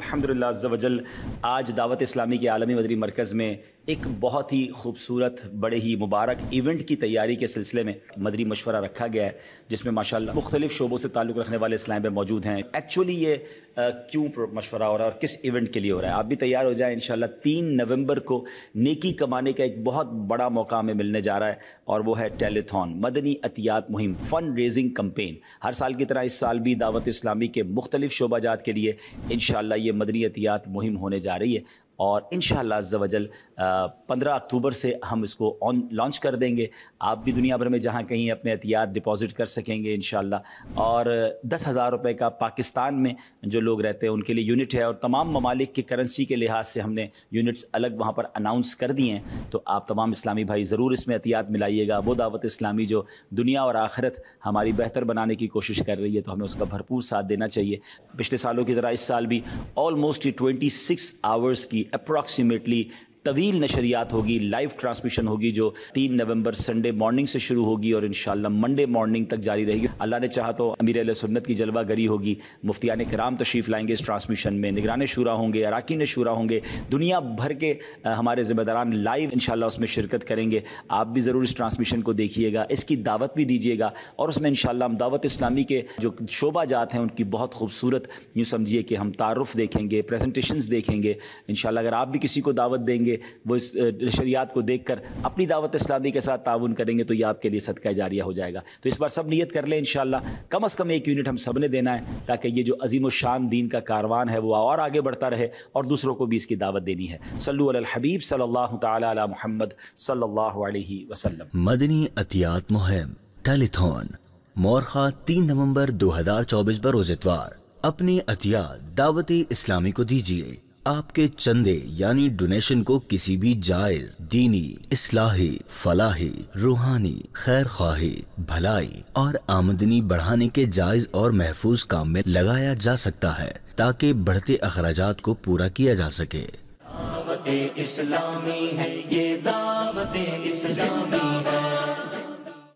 अल्हम्दुलिल्लाह अज़्ज़वजल आज दावत इस्लामी के आलमी मदरी मरकज़ में एक बहुत ही खूबसूरत बड़े ही मुबारक इवेंट की तैयारी के सिलसिले में मदरी मशवरा रखा गया है जिसमें माशाल्लाह मुख्तलिफ शोबों से ताल्लुक़ रखने वाले इस्लाम में मौजूद हैं एक्चुअली ये क्यों मशवरा हो रहा है और किस इवेंट के लिए हो रहा है आप भी तैयार हो जाए इन तीन नवंबर को नेकी कमाने का एक बहुत बड़ा मौका हमें मिलने जा रहा है और वो है टेलीथॉन मदनी अतियात मुहिम फ़ंड रेजिंग कम्पेन हर साल की तरह इस साल भी दावत इस्लामी के मुख्तलिफ शोबाजात के लिए इन ये मदनी अतियात मुहिम होने जा रही है और इन शजल पंद्रह अक्टूबर से हम इसको ऑन लॉन्च कर देंगे आप भी दुनिया भर में जहाँ कहीं अपने एहतियात डिपॉजिट कर सकेंगे इन और दस हज़ार रुपये का पाकिस्तान में जो लोग रहते हैं उनके लिए यूनिट है और तमाम ममालिक के करेंसी के लिहाज से हमने यूनिट्स अलग वहाँ पर अनाउंस कर दिए हैं तो आप तमाम इस्लामी भाई ज़रूर इसमें एहतियात मिलाइएगा वो दावत इस्लामी जो दुनिया और आखिरत हमारी बेहतर बनाने की कोशिश कर रही है तो हमें उसका भरपूर साथ देना चाहिए पिछले सालों की तरह इस साल भी ऑलमोस्ट ट्वेंटी सिक्स आवर्स की approximately तवील नशरियात होगी लाइव ट्रांसमिशन होगी जो तीन नवंबर संडे मॉर्निंग से शुरू होगी और इन मंडे मॉर्निंग तक जारी रहेगी अल्लाह ने चाहा तो अमीर सुन्नत की जलवा गरी होगी मुफ्तियान कराम तशरीफ़ लाएंगे इस ट्रांसमिशन में निगरान शुरा होंगे अरकान शुरा होंगे दुनिया भर के हमारे ज़िम्मेदारान लाइव इन उसमें शिरकत करेंगे आप भी ज़रूर इस ट्रांसमिशन को देखिएगा इसकी दावत भी दीजिएगा और उसमें इनशाला हम दावत इस्लामी के जो शोबा जात हैं उनकी बहुत खूबसूरत यूँ समझिए कि हम तारफ़ देखेंगे प्रेजेंटेशन देखेंगे इन अगर आप भी किसी को दावत देंगे वो इस नशरियात को देख कर अपनी दावत इस्लामी के साथ ताउन करेंगे तो ये आपके लिए सदका जारिया हो जाएगा तो इस बार सब नीयत कर लें इन कम अज़ कम एक यूनिट हम सब ने देना है ताकि ये जो अजीम शान दीन का कारवान है वो और आगे बढ़ता रहे और दूसरों को भी इसकी दावत देनी है सल्लू हबीब सल्ला तला महमद सल्ला वसलम मदनी अतियात मुहिम टेलीथॉन मोरखा तीन नवंबर 2024 बरोज़ इतवार अपनी अतियात दावत इस्लामी को दीजिए आपके चंदे यानी डोनेशन को किसी भी जायज दीनी इसलाही फलाही रूहानी खैर ख्वाही भलाई और आमदनी बढ़ाने के जायज और महफूज काम में लगाया जा सकता है ताकि बढ़ते अखराज को पूरा किया जा सके इस्लामी है ये दावते इस्लामी है